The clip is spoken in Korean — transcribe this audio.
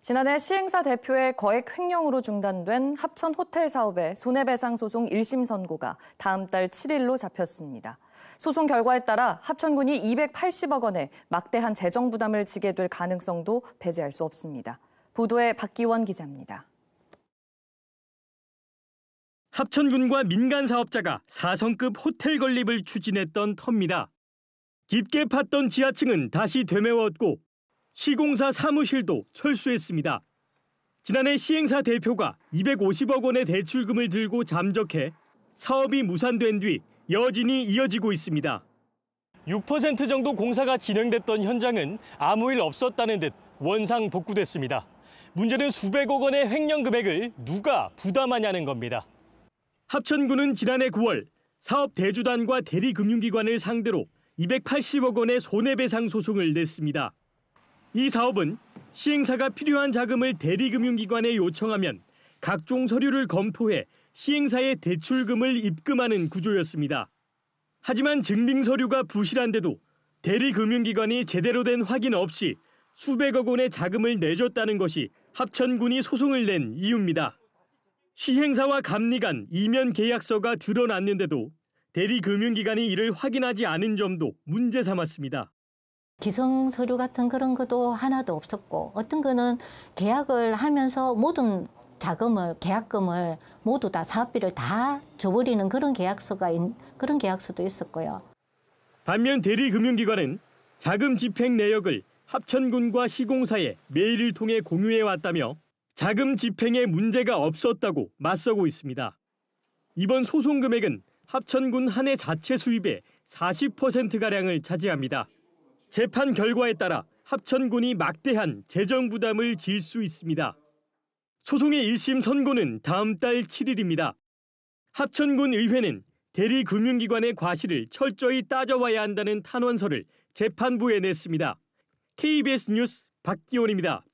지난해 시행사 대표의 거액 횡령으로 중단된 합천 호텔 사업의 손해배상 소송 1심 선고가 다음 달 7일로 잡혔습니다. 소송 결과에 따라 합천군이 280억 원의 막대한 재정 부담을 지게 될 가능성도 배제할 수 없습니다. 보도에 박기원 기자입니다. 합천군과 민간 사업자가 4성급 호텔 건립을 추진했던 터입니다. 깊게 팠던 지하층은 다시 되메웠고 시공사 사무실도 철수했습니다. 지난해 시행사 대표가 250억 원의 대출금을 들고 잠적해 사업이 무산된 뒤 여진이 이어지고 있습니다. 6% 정도 공사가 진행됐던 현장은 아무 일 없었다는 듯 원상 복구됐습니다. 문제는 수백억 원의 횡령 금액을 누가 부담하냐는 겁니다. 합천군은 지난해 9월 사업 대주단과 대리금융기관을 상대로 280억 원의 손해배상 소송을 냈습니다. 이 사업은 시행사가 필요한 자금을 대리금융기관에 요청하면 각종 서류를 검토해 시행사의 대출금을 입금하는 구조였습니다. 하지만 증빙 서류가 부실한데도 대리금융기관이 제대로 된 확인 없이 수백억 원의 자금을 내줬다는 것이 합천군이 소송을 낸 이유입니다. 시행사와 감리 간 이면 계약서가 드러났는데도 대리금융기관이 이를 확인하지 않은 점도 문제 삼았습니다. 기성 서류 같은 그런 것도 하나도 없었고 어떤 거는 계약을 하면서 모든 자금을 계약금을 모두 다 사업비를 다 줘버리는 그런 계약서가 그런 계약서도 있었고요. 반면 대리금융기관은 자금 집행 내역을 합천군과 시공사에 메일을 통해 공유해 왔다며 자금 집행에 문제가 없었다고 맞서고 있습니다. 이번 소송 금액은 합천군 한 해 자체 수입의 40%가량을 차지합니다. 재판 결과에 따라 합천군이 막대한 재정 부담을 질 수 있습니다. 소송의 1심 선고는 다음 달 7일입니다. 합천군 의회는 대리금융기관의 과실을 철저히 따져와야 한다는 탄원서를 재판부에 냈습니다. KBS 뉴스 박기원입니다.